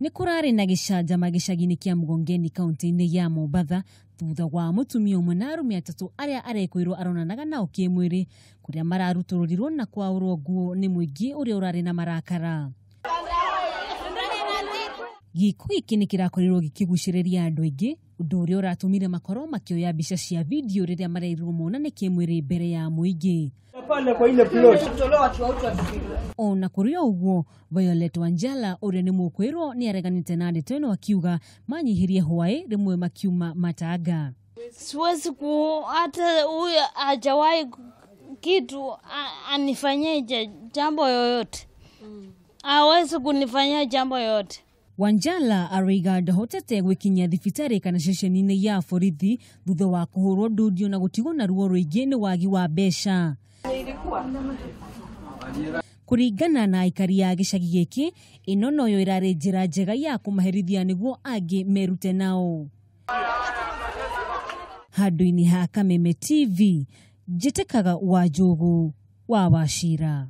nä kå rarä na gä canjama gä cagini kä a må gongeni kauntä-inä ya mombatha thutha wa må tumia å mwe na arå me atatå arä a arekwä rwo aronanaga nao kä mwä rä kå rä a mararutå rå rirwo na kwaå rwo nguo nä må ingä å rä a å rarä na marakara gĩko gĩkĩ nĩ kĩrakorirwo gĩkĩgucĩrĩria andũ aingĩ ũndũ ũrĩa ũratũmire makorwo oya mbica cia video rĩrĩa marerirwo monane rä mbere ya ingä pale kwa ile plot ona kurio uguo Violet Wanjala ore ni mukwirwo ni areganite na tena wakiuga akiuga manyihirie hwai rimwe makiuma mataga. siwezi ku hata huyo hajawahi kitu anifanyie jambo yoyote hawezi kunifanyia jambo yoyote wanjala aroiga ndahotete gwikinya thibitari kana ceceni-inĩ ya borithi thutha wa kũhũrwo ndundio na gũtigwo na ruo rũingĩ nĩ wagi wa mbeca kuringana na aikari ya gicagi giki ino noyo irari njira njega ya kumaherithia niguo angi merute nao handu-ini ha kameme tv njitikaga wa njugu wa wacira